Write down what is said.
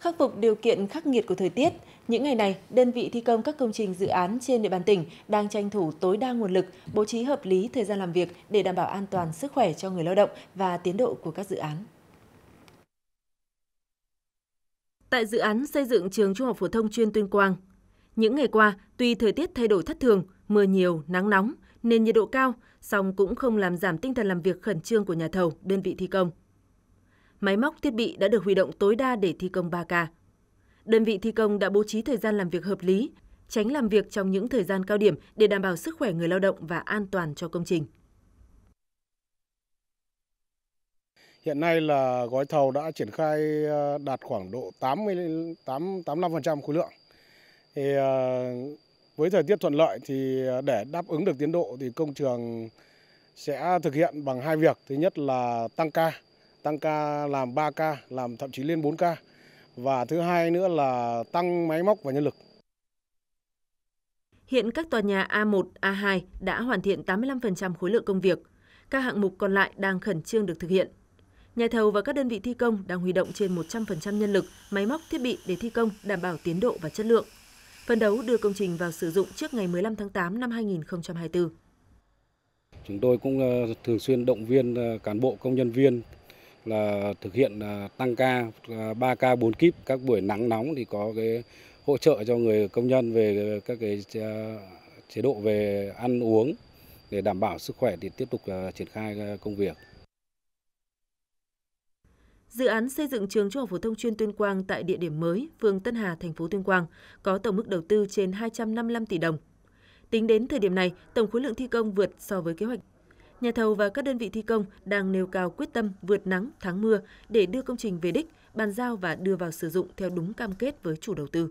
Khắc phục điều kiện khắc nghiệt của thời tiết, những ngày này, đơn vị thi công các công trình dự án trên địa bàn tỉnh đang tranh thủ tối đa nguồn lực, bố trí hợp lý thời gian làm việc để đảm bảo an toàn sức khỏe cho người lao động và tiến độ của các dự án. Tại dự án xây dựng trường Trung học phổ thông chuyên Tuyên Quang, những ngày qua, tuy thời tiết thay đổi thất thường, mưa nhiều, nắng nóng, nên nhiệt độ cao, song cũng không làm giảm tinh thần làm việc khẩn trương của nhà thầu, đơn vị thi công máy móc thiết bị đã được huy động tối đa để thi công 3 ca. Đơn vị thi công đã bố trí thời gian làm việc hợp lý, tránh làm việc trong những thời gian cao điểm để đảm bảo sức khỏe người lao động và an toàn cho công trình. Hiện nay là gói thầu đã triển khai ờ, đạt khoảng độ 80 8 85% khối lượng. Thì ờ, với thời tiết thuận lợi thì ờ, để đáp ứng được tiến độ thì công trường sẽ thực hiện bằng hai việc. Thứ nhất là tăng ca tăng ca làm 3 ca, làm thậm chí lên 4 ca. Và thứ hai nữa là tăng máy móc và nhân lực. Hiện các tòa nhà A1, A2 đã hoàn thiện 85% khối lượng công việc. Các hạng mục còn lại đang khẩn trương được thực hiện. Nhà thầu và các đơn vị thi công đang huy động trên 100% nhân lực, máy móc, thiết bị để thi công đảm bảo tiến độ và chất lượng. Phấn đấu đưa công trình vào sử dụng trước ngày 15 tháng 8 năm 2024. Chúng tôi cũng ờ, thường xuyên động viên ờ, cán bộ công nhân viên là thực hiện à, tăng ca 3 à, ca 4 kíp các buổi nắng nóng thì có cái hỗ trợ cho người công nhân về các cái à, chế độ về ăn uống để đảm bảo sức khỏe thì tiếp tục triển khai công việc. Dự án xây dựng trường Trung học phổ thông chuyên Tuyên Quang tại địa điểm mới, phường Tân Hà, thành phố Tuyên Quang, có tổng mức đầu tư trên 255 tỷ đồng. Tính đến thời điểm này, tổng khối lượng thi công vượt so với kế hoạch nhà thầu và các đơn vị thi công đang nêu cao quyết tâm vượt nắng thắng mưa để đưa công trình về đích, bàn giao và đưa vào sử dụng theo đúng cam kết với chủ đầu tư.